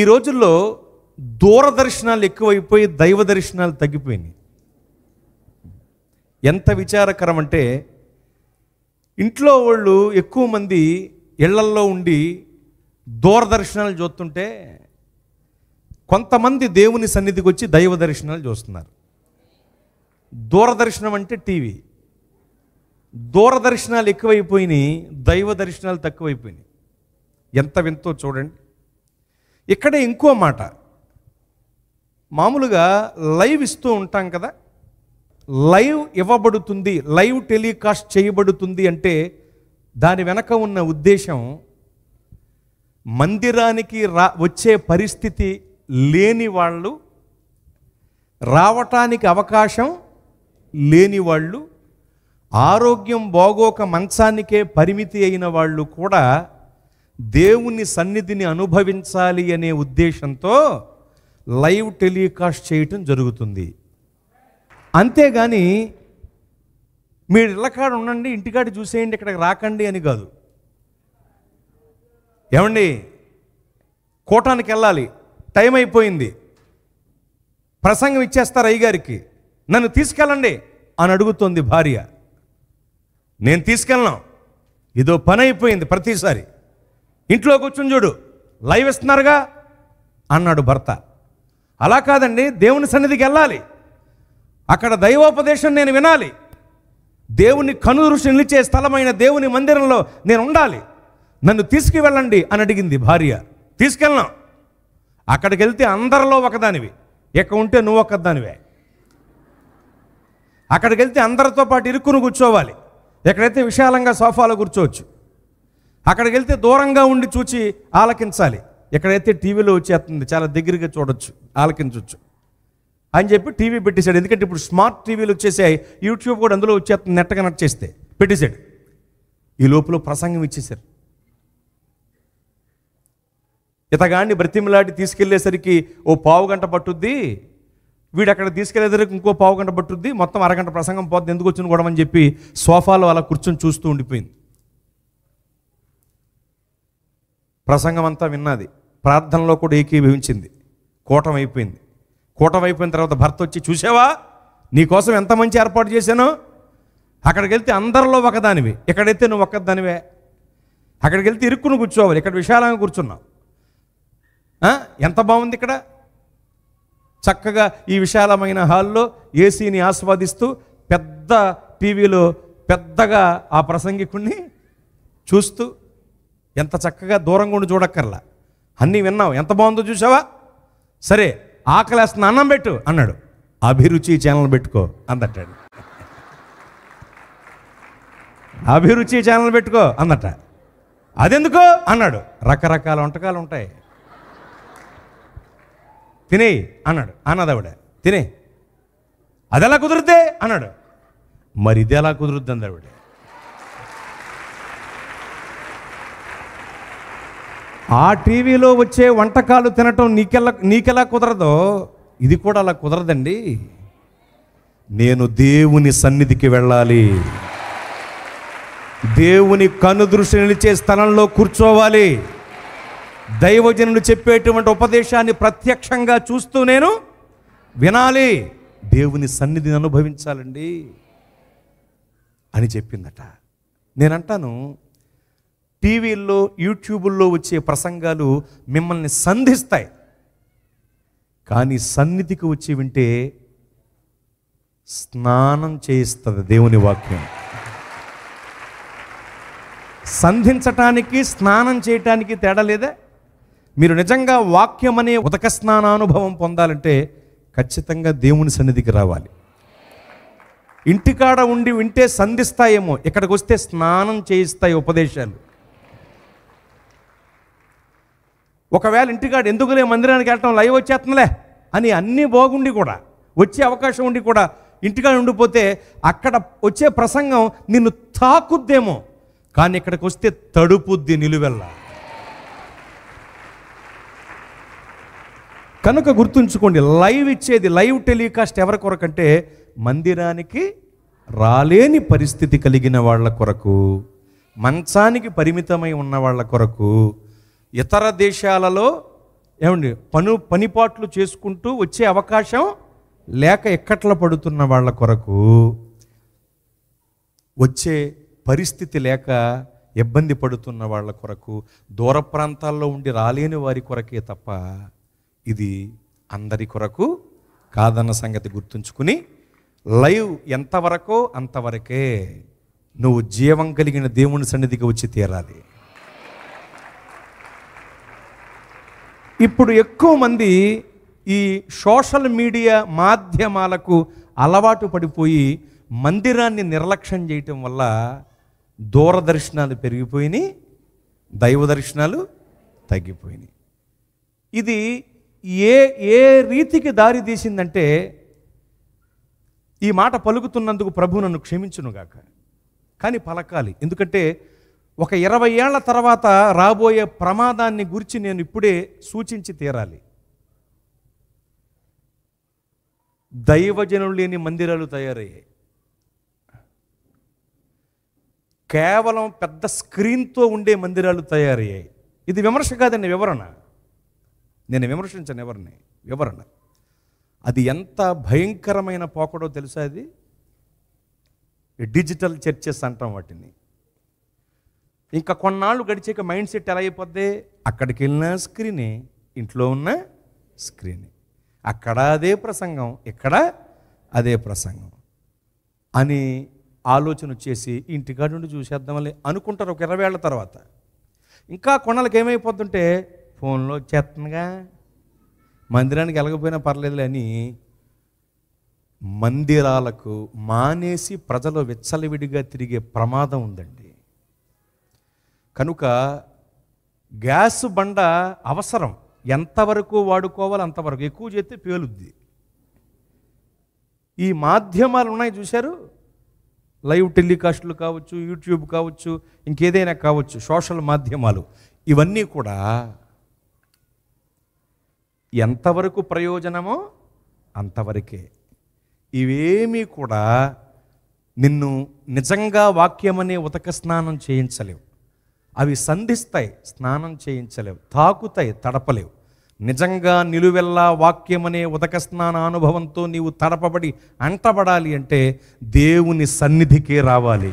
ఈ రోజుల్లో దూరదర్శనాలు ఎక్కువైపోయి దైవ దర్శనాలు తగ్గిపోయినాయి ఎంత విచారకరం అంటే ఇంట్లో వాళ్ళు ఎక్కువ మంది ఇళ్లల్లో ఉండి దూరదర్శనాలు చూస్తుంటే కొంతమంది దేవుని సన్నిధికి వచ్చి దైవ దర్శనాలు చూస్తున్నారు దూరదర్శనం అంటే టీవీ దూరదర్శనాలు ఎక్కువైపోయినాయి దైవ దర్శనాలు తక్కువైపోయినాయి ఎంత వింతో చూడండి ఇక్కడే ఇంకో మాట మామూలుగా లైవ్ ఇస్తూ ఉంటాం కదా లైవ్ ఇవ్వబడుతుంది లైవ్ టెలికాస్ట్ చేయబడుతుంది అంటే దాని వెనక ఉన్న ఉద్దేశం మందిరానికి రా వచ్చే పరిస్థితి లేని వాళ్ళు రావటానికి అవకాశం లేని వాళ్ళు ఆరోగ్యం బాగోక మంచానికే పరిమితి అయిన వాళ్ళు కూడా దేవుని సన్నిధిని అనుభవించాలి అనే ఉద్దేశంతో లైవ్ టెలికాస్ట్ చేయటం జరుగుతుంది అంతేగాని మీరు ఇళ్ళకాడ ఉండండి ఇంటికాడ చూసేయండి ఇక్కడికి రాకండి అని కాదు ఏమండి కోటానికి వెళ్ళాలి టైం అయిపోయింది ప్రసంగం ఇచ్చేస్తారు అయ్యగారికి నన్ను తీసుకెళ్ళండి అని అడుగుతోంది భార్య నేను తీసుకెళ్ళను ఇదో పని అయిపోయింది ప్రతిసారి ఇంట్లో కూర్చుని చూడు లైవ్ ఇస్తున్నారుగా అన్నాడు భర్త అలా కాదండి దేవుని సన్నిధికి వెళ్ళాలి అక్కడ దైవోపదేశం నేను వినాలి దేవుని కనుదృష్టి నిలిచే స్థలమైన దేవుని మందిరంలో నేను ఉండాలి నన్ను తీసుకువెళ్ళండి అని అడిగింది భార్య తీసుకెళ్ళాం అక్కడికి వెళ్తే అందరిలో ఒకదానివి ఎక్కడ ఉంటే నువ్వు ఒక్కదానివే అక్కడికి వెళ్తే అందరితో పాటు ఇరుక్కును కూర్చోవాలి ఎక్కడైతే విశాలంగా సోఫాలో కూర్చోవచ్చు అక్కడికి వెళ్తే దూరంగా ఉండి చూచి ఆలకించాలి ఎక్కడైతే టీవీలో వచ్చేస్తుంది చాలా దగ్గరగా చూడొచ్చు ఆలకించవచ్చు అని చెప్పి టీవీ పెట్టేశాడు ఎందుకంటే ఇప్పుడు స్మార్ట్ టీవీలు వచ్చేసాయి యూట్యూబ్ కూడా అందులో వచ్చేస్తుంది నెట్ కనెక్ట్ చేస్తే పెట్టేశాడు ఈ లోపల ప్రసంగం ఇచ్చేశారు ఇతగాడిని బ్రతిమలాటి తీసుకెళ్లేసరికి ఓ పావు గంట పట్టుద్ది వీడు అక్కడ తీసుకెళ్లేసరికి ఇంకో పావు గంట పట్టుద్ది మొత్తం అరగంట ప్రసంగం పోద్ది ఎందుకు వచ్చింది కూడా అని చెప్పి సోఫాలో అలా కూర్చొని చూస్తూ ఉండిపోయింది ప్రసంగం అంతా విన్నది ప్రార్థనలో కూడా ఏకీభవించింది కూటం అయిపోయింది కూటం అయిపోయిన తర్వాత భర్త వచ్చి చూసావా నీకోసం ఎంత మంచి ఏర్పాటు చేశాను అక్కడికి వెళ్తే అందరిలో ఒకదానివి ఇక్కడైతే నువ్వు ఒక్కదానివే అక్కడికి వెళ్తే ఇరుక్కును కూర్చోవాలి ఇక్కడ విశాలంగా కూర్చున్నావు ఎంత బాగుంది ఇక్కడ చక్కగా ఈ విశాలమైన హాల్లో ఏసీని ఆస్వాదిస్తూ పెద్ద టీవీలో పెద్దగా ఆ ప్రసంగికుణ్ణి చూస్తూ ఎంత చక్కగా దూరంగా ఉండి చూడక్కర్లా అన్నీ విన్నావు ఎంత బాగుందో చూసావా సరే ఆకలేస్తున్న అన్నం పెట్టు అన్నాడు అభిరుచి ఛానల్ పెట్టుకో అందట్టాడు అభిరుచి ఛానల్ పెట్టుకో అందట అదెందుకో అన్నాడు రకరకాల వంటకాలు ఉంటాయి తినేయి అన్నాడు అన్నదవిడ తినే అదెలా కుదిరితే అన్నాడు మరి ఇది ఎలా కుదురుద్ది అందవిడే ఆ టీవీలో వచ్చే వంటకాలు తినటం నీకెలా నీకెలా కుదరదో ఇది కూడా అలా కుదరదండి నేను దేవుని సన్నిధికి వెళ్ళాలి దేవుని కనుదృష్టి నిలిచే స్థలంలో కూర్చోవాలి దైవజనులు చెప్పేటువంటి ఉపదేశాన్ని ప్రత్యక్షంగా చూస్తూ నేను వినాలి దేవుని సన్నిధిని అనుభవించాలండి అని చెప్పిందట నేనంటాను టీవీల్లో యూట్యూబుల్లో వచ్చే ప్రసంగాలు మిమ్మల్ని సంధిస్తాయి కానీ సన్నిధికి వచ్చి వింటే స్నానం చేయిస్తుంది దేవుని వాక్యం సంధించటానికి స్నానం చేయటానికి తేడా లేదా మీరు నిజంగా వాక్యం అనే ఉదక స్నానానుభవం పొందాలంటే ఖచ్చితంగా దేవుని సన్నిధికి రావాలి ఇంటికాడ ఉండి వింటే సంధిస్తాయేమో ఇక్కడికి వస్తే స్నానం చేయిస్తాయి ఉపదేశాలు ఒకవేళ ఇంటికాడు ఎందుకులే మందిరానికి వెళ్ళటం లైవ్ వచ్చేస్తుందిలే అని అన్నీ బాగుండి కూడా వచ్చే అవకాశం ఉండి కూడా ఇంటికాడ ఉండిపోతే అక్కడ వచ్చే ప్రసంగం నిన్ను తాకుద్దేమో కానీ ఇక్కడికి వస్తే తడుపుద్ది నిలువెల్ల కనుక గుర్తుంచుకోండి లైవ్ ఇచ్చేది లైవ్ టెలికాస్ట్ ఎవరి కొరకంటే మందిరానికి రాలేని పరిస్థితి కలిగిన వాళ్ళ కొరకు మంచానికి పరిమితమై ఉన్న వాళ్ళ కొరకు ఇతర దేశాలలో ఏమండి పను పనిపాట్లు చేసుకుంటూ వచ్చే అవకాశం లేక ఎక్కట్ల పడుతున్న వాళ్ళ కొరకు వచ్చే పరిస్థితి లేక ఇబ్బంది పడుతున్న వాళ్ళ కొరకు దూర ప్రాంతాల్లో ఉండి రాలేని వారి కొరకే తప్ప ఇది అందరి కొరకు కాదన్న సంగతి గుర్తుంచుకుని లైవ్ ఎంతవరకో అంతవరకే నువ్వు జీవం కలిగిన దేవుని సన్నిధికి వచ్చి తీరాలి ఇప్పుడు ఎక్కువ మంది ఈ సోషల్ మీడియా మాధ్యమాలకు అలవాటు పడిపోయి మందిరాన్ని నిర్లక్ష్యం చేయటం వల్ల దూరదర్శనాలు పెరిగిపోయినాయి దైవ దర్శనాలు తగ్గిపోయినాయి ఇది ఏ ఏ రీతికి దారి తీసిందంటే ఈ మాట పలుకుతున్నందుకు ప్రభు నన్ను క్షమించునుగాక కానీ పలకాలి ఎందుకంటే ఒక ఇరవై ఏళ్ల తర్వాత రాబోయే ప్రమాదాన్ని గురించి నేను ఇప్పుడే సూచించి తీరాలి దైవజనులు లేని మందిరాలు తయారయ్యాయి కేవలం పెద్ద స్క్రీన్తో ఉండే మందిరాలు తయారయ్యాయి ఇది విమర్శ కాదండి వివరణ నేను విమర్శించను ఎవరిని వివరణ అది ఎంత భయంకరమైన పోకడో తెలుసా అది డిజిటల్ చర్చెస్ అంటాం వాటిని ఇంకా కొన్నాళ్ళు గడిచాక మైండ్ సెట్ ఎలా అయిపోద్ది అక్కడికి వెళ్ళిన స్క్రీనే ఇంట్లో ఉన్న స్క్రీనే అక్కడ అదే ప్రసంగం ఇక్కడ అదే ప్రసంగం అని ఆలోచన వచ్చేసి ఇంటికాడు నుండి చూసేద్దామని అనుకుంటారు ఒక ఇరవై ఏళ్ళ తర్వాత ఇంకా కొనలకి ఏమైపోతుంటే ఫోన్లో వచ్చేస్తుందిగా మందిరానికి వెళ్ళకపోయినా పర్లేదులే అని మందిరాలకు మానేసి ప్రజలు విచ్చలవిడిగా తిరిగే ప్రమాదం ఉందండి కనుక గ్యాస్ బండ అవసరం ఎంతవరకు వాడుకోవాలి అంతవరకు ఎక్కువ చేస్తే పేలుద్ది ఈ మాధ్యమాలు ఉన్నాయి చూశారు లైవ్ టెలికాస్ట్లు కావచ్చు యూట్యూబ్ కావచ్చు ఇంకేదైనా కావచ్చు సోషల్ మాధ్యమాలు ఇవన్నీ కూడా ఎంతవరకు ప్రయోజనమో అంతవరకే ఇవేమీ కూడా నిన్ను నిజంగా వాక్యమనే ఉతక స్నానం చేయించలేవు అవి సంధిస్తాయి స్నానం చేయించలేవు తాకుతాయి తడపలేవు నిజంగా నిలువెల్లా వాక్యమనే ఉదక స్నాన అనుభవంతో నీవు తడపబడి అంటబడాలి అంటే దేవుని సన్నిధికే రావాలి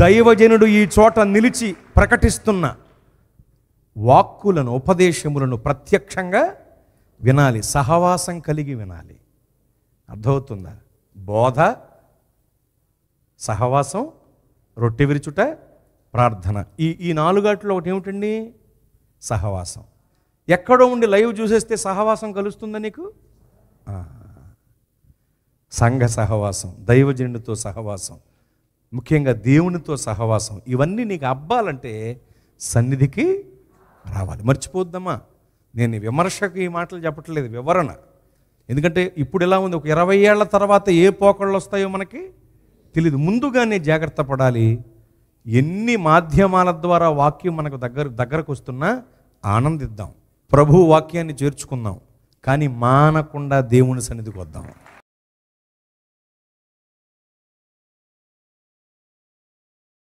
దైవజనుడు ఈ చోట నిలిచి ప్రకటిస్తున్న వాక్కులను ఉపదేశములను ప్రత్యక్షంగా వినాలి సహవాసం కలిగి వినాలి అర్థమవుతుందా బోధ సహవాసం రొట్టె విరుచుట ప్రార్థన ఈ ఈ నాలుగాటిలో ఒకటి ఏమిటండి సహవాసం ఎక్కడో ఉండి లైవ్ చూసేస్తే సహవాసం కలుస్తుందా నీకు సంఘ సహవాసం దైవజనుడితో సహవాసం ముఖ్యంగా దేవునితో సహవాసం ఇవన్నీ నీకు అబ్బాలంటే సన్నిధికి రావాలి మర్చిపోద్దమ్మా నేను విమర్శకు ఈ మాటలు చెప్పట్లేదు వివరణ ఎందుకంటే ఇప్పుడు ఎలా ఉంది ఒక ఇరవై ఏళ్ళ తర్వాత ఏ పోకళ్ళు వస్తాయో మనకి తెలియదు ముందుగానే జాగ్రత్త పడాలి ఎన్ని మాధ్యమాల ద్వారా వాక్యం మనకు దగ్గర దగ్గరకు వస్తున్నా ఆనందిద్దాం ప్రభు వాక్యాన్ని చేర్చుకుందాం కానీ మానకుండా దేవుని సన్నిధికి వద్దాం